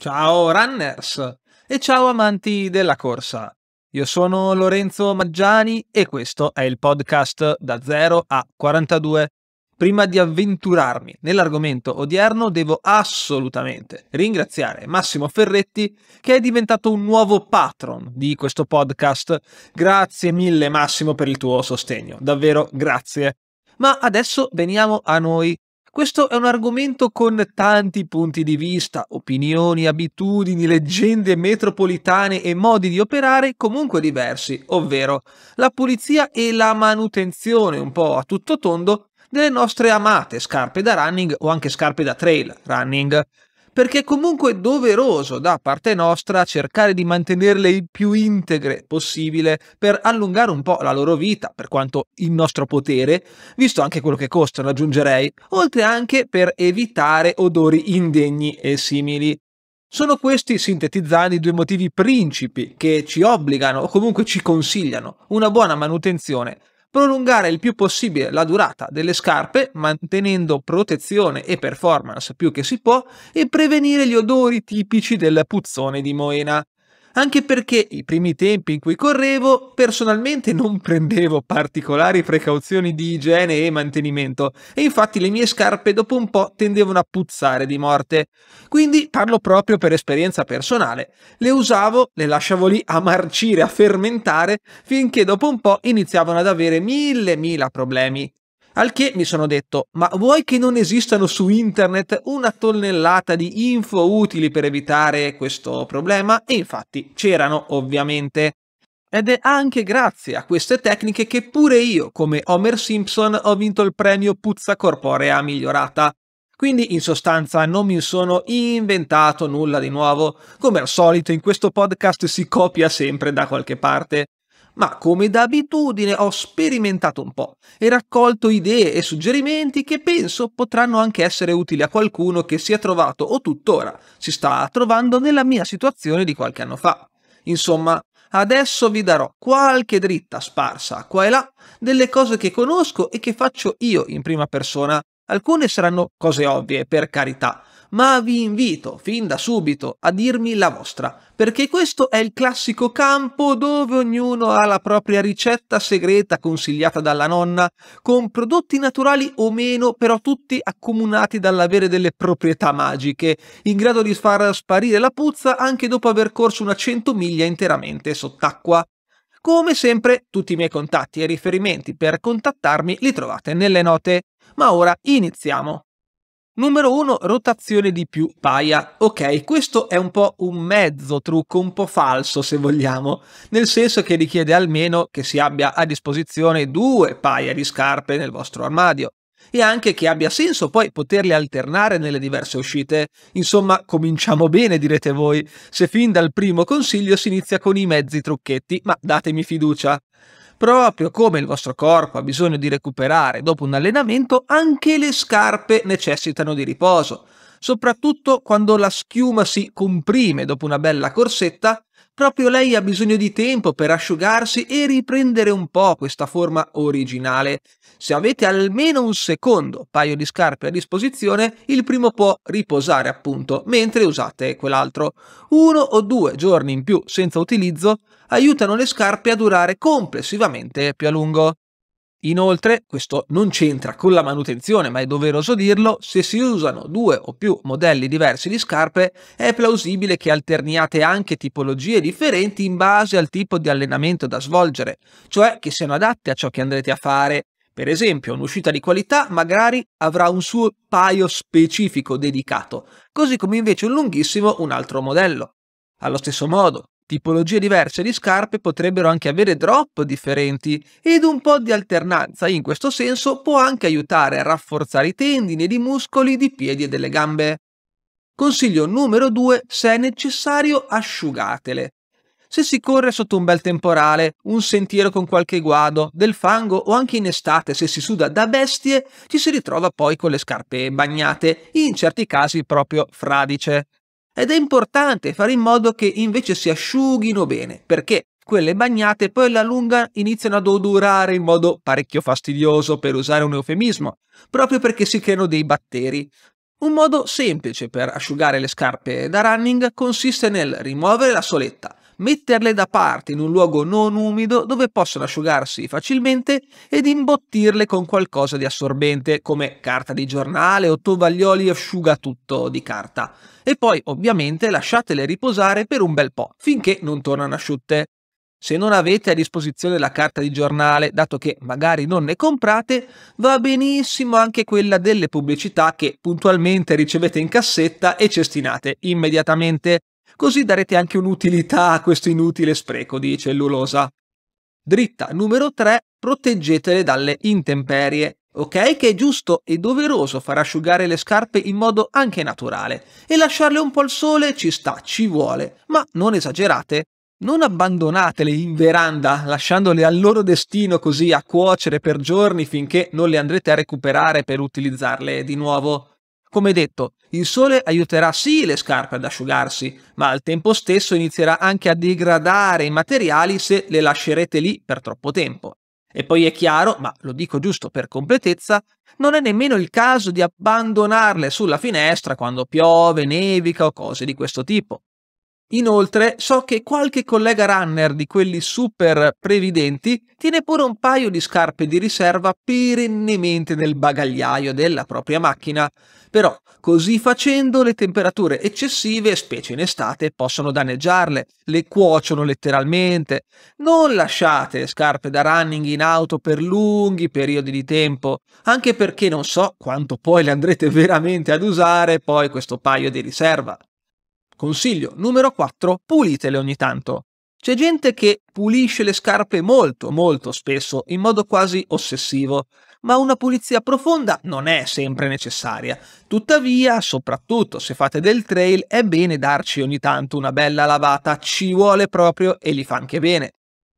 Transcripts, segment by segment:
Ciao runners e ciao amanti della corsa. Io sono Lorenzo Maggiani e questo è il podcast da 0 a 42. Prima di avventurarmi nell'argomento odierno devo assolutamente ringraziare Massimo Ferretti che è diventato un nuovo patron di questo podcast. Grazie mille Massimo per il tuo sostegno, davvero grazie. Ma adesso veniamo a noi questo è un argomento con tanti punti di vista, opinioni, abitudini, leggende metropolitane e modi di operare comunque diversi, ovvero la pulizia e la manutenzione un po' a tutto tondo delle nostre amate scarpe da running o anche scarpe da trail running perché è comunque doveroso da parte nostra cercare di mantenerle il più integre possibile per allungare un po' la loro vita, per quanto in nostro potere, visto anche quello che costano, aggiungerei, oltre anche per evitare odori indegni e simili. Sono questi sintetizzati i due motivi principi che ci obbligano o comunque ci consigliano una buona manutenzione prolungare il più possibile la durata delle scarpe, mantenendo protezione e performance più che si può, e prevenire gli odori tipici del puzzone di Moena anche perché i primi tempi in cui correvo personalmente non prendevo particolari precauzioni di igiene e mantenimento e infatti le mie scarpe dopo un po' tendevano a puzzare di morte. Quindi parlo proprio per esperienza personale. Le usavo, le lasciavo lì a marcire, a fermentare, finché dopo un po' iniziavano ad avere mille mila problemi. Al che mi sono detto, ma vuoi che non esistano su internet una tonnellata di info utili per evitare questo problema? E infatti c'erano ovviamente. Ed è anche grazie a queste tecniche che pure io, come Homer Simpson, ho vinto il premio Puzza Corporea Migliorata. Quindi in sostanza non mi sono inventato nulla di nuovo. Come al solito in questo podcast si copia sempre da qualche parte ma come d'abitudine ho sperimentato un po' e raccolto idee e suggerimenti che penso potranno anche essere utili a qualcuno che si è trovato o tuttora si sta trovando nella mia situazione di qualche anno fa. Insomma, adesso vi darò qualche dritta sparsa qua e là delle cose che conosco e che faccio io in prima persona. Alcune saranno cose ovvie, per carità, ma vi invito fin da subito a dirmi la vostra, perché questo è il classico campo dove ognuno ha la propria ricetta segreta consigliata dalla nonna, con prodotti naturali o meno, però tutti accomunati dall'avere delle proprietà magiche, in grado di far sparire la puzza anche dopo aver corso una 100 miglia interamente sott'acqua. Come sempre, tutti i miei contatti e riferimenti per contattarmi li trovate nelle note. Ma ora iniziamo. Numero 1, rotazione di più paia. Ok, questo è un po' un mezzo trucco, un po' falso se vogliamo, nel senso che richiede almeno che si abbia a disposizione due paia di scarpe nel vostro armadio e anche che abbia senso poi poterle alternare nelle diverse uscite. Insomma, cominciamo bene, direte voi, se fin dal primo consiglio si inizia con i mezzi trucchetti, ma datemi fiducia. Proprio come il vostro corpo ha bisogno di recuperare dopo un allenamento, anche le scarpe necessitano di riposo. Soprattutto quando la schiuma si comprime dopo una bella corsetta, Proprio lei ha bisogno di tempo per asciugarsi e riprendere un po' questa forma originale. Se avete almeno un secondo paio di scarpe a disposizione, il primo può riposare appunto, mentre usate quell'altro. Uno o due giorni in più senza utilizzo aiutano le scarpe a durare complessivamente più a lungo. Inoltre, questo non c'entra con la manutenzione, ma è doveroso dirlo, se si usano due o più modelli diversi di scarpe, è plausibile che alterniate anche tipologie differenti in base al tipo di allenamento da svolgere, cioè che siano adatte a ciò che andrete a fare. Per esempio, un'uscita di qualità magari avrà un suo paio specifico dedicato, così come invece un lunghissimo un altro modello. Allo stesso modo, tipologie diverse di scarpe potrebbero anche avere drop differenti ed un po' di alternanza in questo senso può anche aiutare a rafforzare i tendini ed i muscoli di piedi e delle gambe. Consiglio numero 2, se è necessario asciugatele. Se si corre sotto un bel temporale, un sentiero con qualche guado, del fango o anche in estate se si suda da bestie, ci si ritrova poi con le scarpe bagnate, in certi casi proprio fradice. Ed è importante fare in modo che invece si asciughino bene, perché quelle bagnate poi alla lunga iniziano ad odorare in modo parecchio fastidioso, per usare un eufemismo, proprio perché si creano dei batteri. Un modo semplice per asciugare le scarpe da running consiste nel rimuovere la soletta, metterle da parte in un luogo non umido dove possono asciugarsi facilmente ed imbottirle con qualcosa di assorbente come carta di giornale o tovaglioli asciugatutto di carta. E poi ovviamente lasciatele riposare per un bel po' finché non tornano asciutte. Se non avete a disposizione la carta di giornale, dato che magari non ne comprate, va benissimo anche quella delle pubblicità che puntualmente ricevete in cassetta e cestinate immediatamente. Così darete anche un'utilità a questo inutile spreco di cellulosa. Dritta numero 3, proteggetele dalle intemperie. Ok che è giusto e doveroso far asciugare le scarpe in modo anche naturale e lasciarle un po' al sole ci sta, ci vuole, ma non esagerate. Non abbandonatele in veranda lasciandole al loro destino così a cuocere per giorni finché non le andrete a recuperare per utilizzarle di nuovo. Come detto, il sole aiuterà sì le scarpe ad asciugarsi, ma al tempo stesso inizierà anche a degradare i materiali se le lascerete lì per troppo tempo. E poi è chiaro, ma lo dico giusto per completezza, non è nemmeno il caso di abbandonarle sulla finestra quando piove, nevica o cose di questo tipo. Inoltre so che qualche collega runner di quelli super previdenti tiene pure un paio di scarpe di riserva perennemente nel bagagliaio della propria macchina, però così facendo le temperature eccessive, specie in estate, possono danneggiarle, le cuociono letteralmente. Non lasciate scarpe da running in auto per lunghi periodi di tempo, anche perché non so quanto poi le andrete veramente ad usare poi questo paio di riserva. Consiglio numero 4, pulitele ogni tanto. C'è gente che pulisce le scarpe molto, molto spesso, in modo quasi ossessivo, ma una pulizia profonda non è sempre necessaria. Tuttavia, soprattutto se fate del trail, è bene darci ogni tanto una bella lavata, ci vuole proprio e li fa anche bene.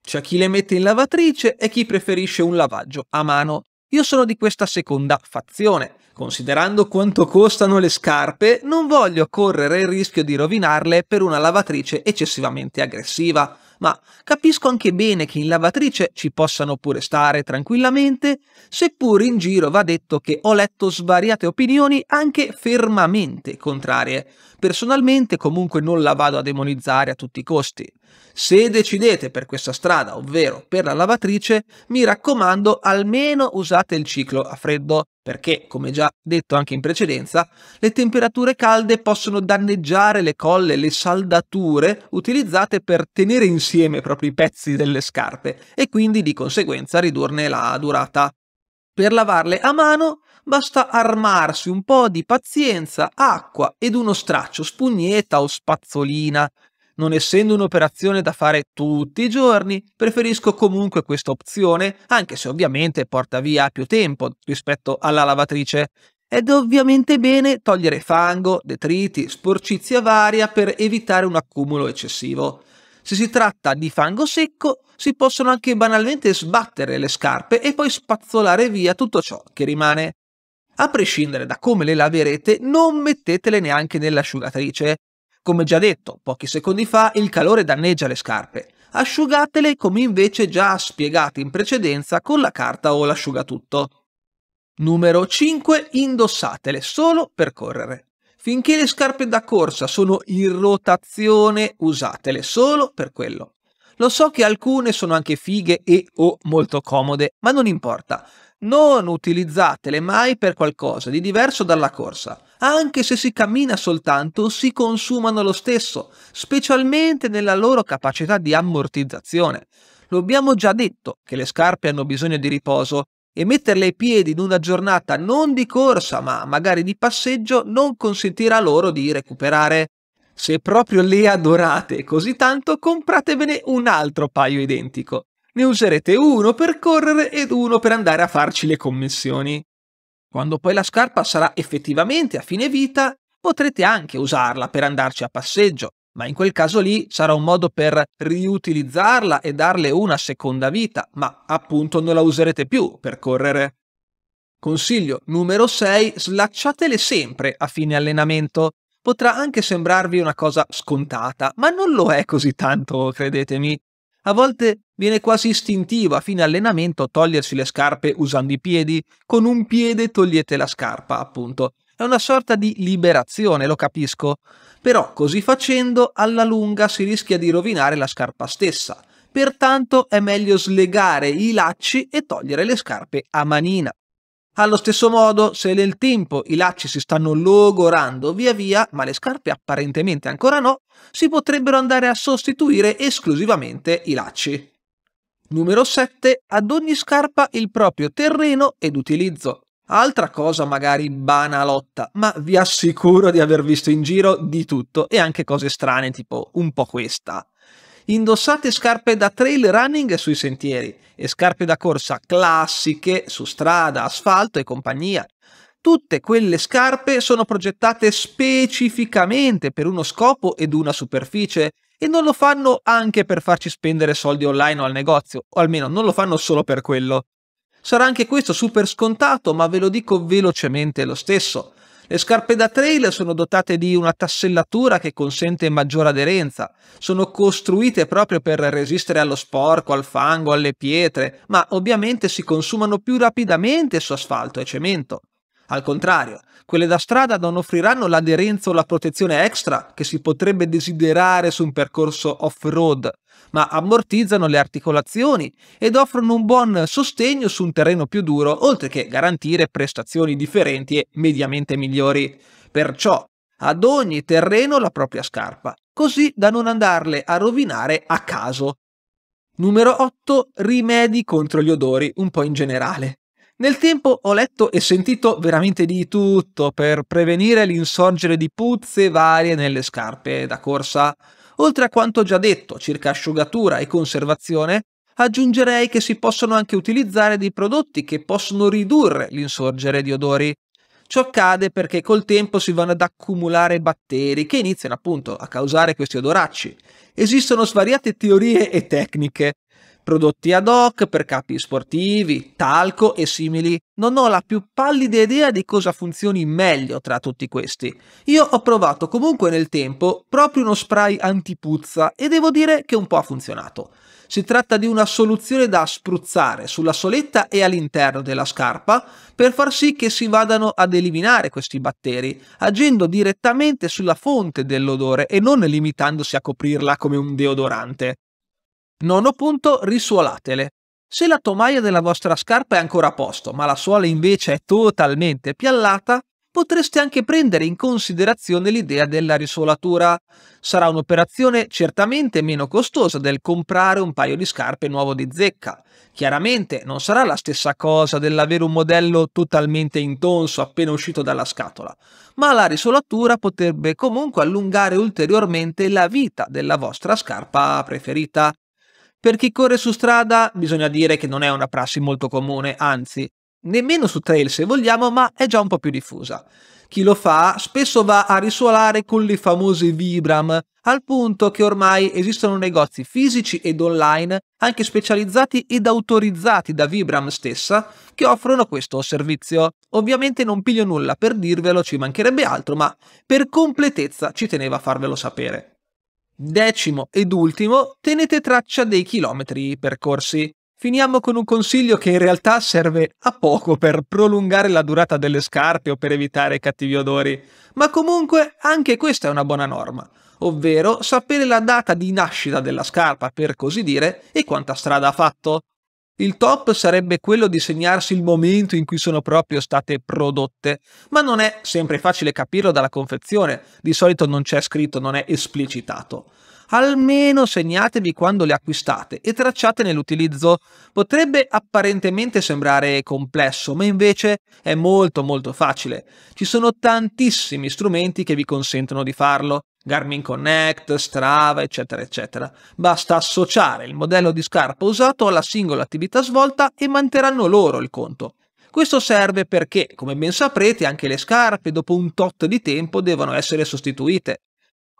C'è chi le mette in lavatrice e chi preferisce un lavaggio a mano. Io sono di questa seconda fazione. Considerando quanto costano le scarpe, non voglio correre il rischio di rovinarle per una lavatrice eccessivamente aggressiva, ma capisco anche bene che in lavatrice ci possano pure stare tranquillamente, seppur in giro va detto che ho letto svariate opinioni anche fermamente contrarie. Personalmente comunque non la vado a demonizzare a tutti i costi. Se decidete per questa strada, ovvero per la lavatrice, mi raccomando almeno usate il ciclo a freddo, perché, come già detto anche in precedenza, le temperature calde possono danneggiare le colle, le saldature utilizzate per tenere insieme proprio i pezzi delle scarpe e quindi di conseguenza ridurne la durata. Per lavarle a mano basta armarsi un po' di pazienza, acqua ed uno straccio, spugnetta o spazzolina. Non essendo un'operazione da fare tutti i giorni, preferisco comunque questa opzione, anche se ovviamente porta via più tempo rispetto alla lavatrice. Ed è ovviamente bene togliere fango, detriti, sporcizia varia per evitare un accumulo eccessivo. Se si tratta di fango secco, si possono anche banalmente sbattere le scarpe e poi spazzolare via tutto ciò che rimane. A prescindere da come le laverete, non mettetele neanche nell'asciugatrice, come già detto pochi secondi fa, il calore danneggia le scarpe. Asciugatele come invece già spiegato in precedenza con la carta o l'asciugatutto. Numero 5. Indossatele solo per correre. Finché le scarpe da corsa sono in rotazione, usatele solo per quello. Lo so che alcune sono anche fighe e o molto comode, ma non importa. Non utilizzatele mai per qualcosa di diverso dalla corsa. Anche se si cammina soltanto, si consumano lo stesso, specialmente nella loro capacità di ammortizzazione. Lo abbiamo già detto che le scarpe hanno bisogno di riposo e metterle ai piedi in una giornata non di corsa ma magari di passeggio non consentirà loro di recuperare. Se proprio le adorate così tanto, compratevene un altro paio identico. Ne userete uno per correre ed uno per andare a farci le commissioni. Quando poi la scarpa sarà effettivamente a fine vita, potrete anche usarla per andarci a passeggio, ma in quel caso lì sarà un modo per riutilizzarla e darle una seconda vita, ma appunto non la userete più per correre. Consiglio numero 6, slacciatele sempre a fine allenamento. Potrà anche sembrarvi una cosa scontata, ma non lo è così tanto, credetemi. A volte viene quasi istintivo a fine allenamento togliersi le scarpe usando i piedi, con un piede togliete la scarpa, appunto. È una sorta di liberazione, lo capisco, però così facendo alla lunga si rischia di rovinare la scarpa stessa. Pertanto è meglio slegare i lacci e togliere le scarpe a manina. Allo stesso modo, se nel tempo i lacci si stanno logorando via via, ma le scarpe apparentemente ancora no, si potrebbero andare a sostituire esclusivamente i lacci. Numero 7. Ad ogni scarpa il proprio terreno ed utilizzo. Altra cosa magari banalotta, ma vi assicuro di aver visto in giro di tutto e anche cose strane tipo un po' questa indossate scarpe da trail running sui sentieri e scarpe da corsa classiche su strada, asfalto e compagnia. Tutte quelle scarpe sono progettate specificamente per uno scopo ed una superficie e non lo fanno anche per farci spendere soldi online o al negozio, o almeno non lo fanno solo per quello. Sarà anche questo super scontato, ma ve lo dico velocemente lo stesso. Le scarpe da trail sono dotate di una tassellatura che consente maggiore aderenza, sono costruite proprio per resistere allo sporco, al fango, alle pietre, ma ovviamente si consumano più rapidamente su asfalto e cemento. Al contrario, quelle da strada non offriranno l'aderenza o la protezione extra che si potrebbe desiderare su un percorso off-road, ma ammortizzano le articolazioni ed offrono un buon sostegno su un terreno più duro, oltre che garantire prestazioni differenti e mediamente migliori. Perciò, ad ogni terreno la propria scarpa, così da non andarle a rovinare a caso. Numero 8. Rimedi contro gli odori, un po' in generale. Nel tempo ho letto e sentito veramente di tutto per prevenire l'insorgere di puzze varie nelle scarpe da corsa Oltre a quanto già detto circa asciugatura e conservazione, aggiungerei che si possono anche utilizzare dei prodotti che possono ridurre l'insorgere di odori. Ciò accade perché col tempo si vanno ad accumulare batteri che iniziano appunto a causare questi odoracci. Esistono svariate teorie e tecniche, prodotti ad hoc per capi sportivi, talco e simili. Non ho la più pallida idea di cosa funzioni meglio tra tutti questi. Io ho provato comunque nel tempo proprio uno spray antipuzza e devo dire che un po' ha funzionato. Si tratta di una soluzione da spruzzare sulla soletta e all'interno della scarpa per far sì che si vadano ad eliminare questi batteri, agendo direttamente sulla fonte dell'odore e non limitandosi a coprirla come un deodorante. Nono punto, risuolatele. Se la tomaia della vostra scarpa è ancora a posto, ma la suola invece è totalmente piallata, potreste anche prendere in considerazione l'idea della risuolatura. Sarà un'operazione certamente meno costosa del comprare un paio di scarpe nuovo di zecca. Chiaramente non sarà la stessa cosa dell'avere un modello totalmente intonso appena uscito dalla scatola, ma la risolatura potrebbe comunque allungare ulteriormente la vita della vostra scarpa preferita. Per chi corre su strada bisogna dire che non è una prassi molto comune, anzi, nemmeno su trail se vogliamo, ma è già un po' più diffusa. Chi lo fa spesso va a risuolare con le famose Vibram, al punto che ormai esistono negozi fisici ed online, anche specializzati ed autorizzati da Vibram stessa, che offrono questo servizio. Ovviamente non piglio nulla per dirvelo, ci mancherebbe altro, ma per completezza ci tenevo a farvelo sapere. Decimo ed ultimo, tenete traccia dei chilometri percorsi. Finiamo con un consiglio che in realtà serve a poco per prolungare la durata delle scarpe o per evitare cattivi odori, ma comunque anche questa è una buona norma, ovvero sapere la data di nascita della scarpa, per così dire, e quanta strada ha fatto. Il top sarebbe quello di segnarsi il momento in cui sono proprio state prodotte, ma non è sempre facile capirlo dalla confezione, di solito non c'è scritto, non è esplicitato almeno segnatevi quando le acquistate e tracciatene l'utilizzo. Potrebbe apparentemente sembrare complesso, ma invece è molto molto facile. Ci sono tantissimi strumenti che vi consentono di farlo. Garmin Connect, Strava, eccetera, eccetera. Basta associare il modello di scarpa usato alla singola attività svolta e manterranno loro il conto. Questo serve perché, come ben saprete, anche le scarpe dopo un tot di tempo devono essere sostituite.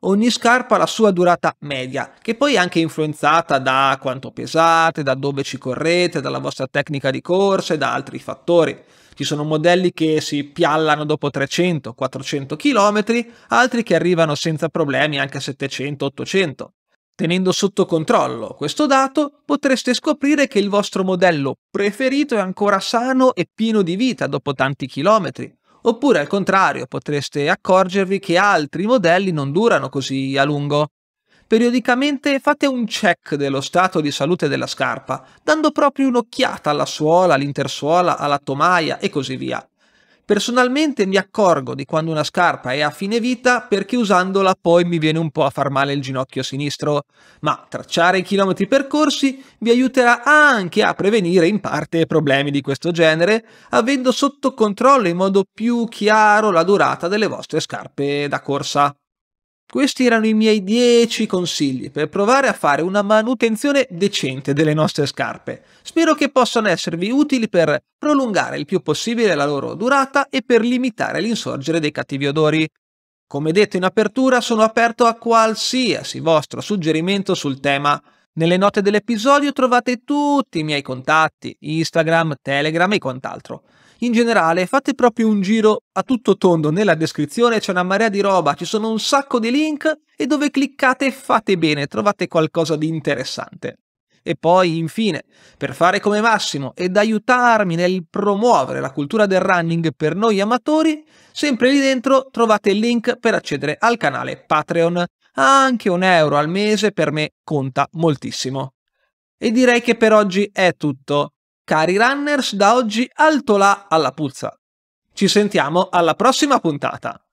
Ogni scarpa ha la sua durata media, che poi è anche influenzata da quanto pesate, da dove ci correte, dalla vostra tecnica di corsa e da altri fattori. Ci sono modelli che si piallano dopo 300-400 km, altri che arrivano senza problemi anche a 700-800. Tenendo sotto controllo questo dato, potreste scoprire che il vostro modello preferito è ancora sano e pieno di vita dopo tanti chilometri, Oppure al contrario potreste accorgervi che altri modelli non durano così a lungo. Periodicamente fate un check dello stato di salute della scarpa, dando proprio un'occhiata alla suola, all'intersuola, alla tomaia e così via. Personalmente mi accorgo di quando una scarpa è a fine vita perché usandola poi mi viene un po' a far male il ginocchio sinistro, ma tracciare i chilometri percorsi vi aiuterà anche a prevenire in parte problemi di questo genere, avendo sotto controllo in modo più chiaro la durata delle vostre scarpe da corsa. Questi erano i miei 10 consigli per provare a fare una manutenzione decente delle nostre scarpe. Spero che possano esservi utili per prolungare il più possibile la loro durata e per limitare l'insorgere dei cattivi odori. Come detto in apertura, sono aperto a qualsiasi vostro suggerimento sul tema. Nelle note dell'episodio trovate tutti i miei contatti, Instagram, Telegram e quant'altro. In generale, fate proprio un giro a tutto tondo nella descrizione, c'è una marea di roba, ci sono un sacco di link e dove cliccate fate bene, trovate qualcosa di interessante. E poi, infine, per fare come Massimo ed aiutarmi nel promuovere la cultura del running per noi amatori, sempre lì dentro trovate il link per accedere al canale Patreon. Anche un euro al mese per me conta moltissimo. E direi che per oggi è tutto. Cari runners, da oggi alto là alla puzza. Ci sentiamo alla prossima puntata.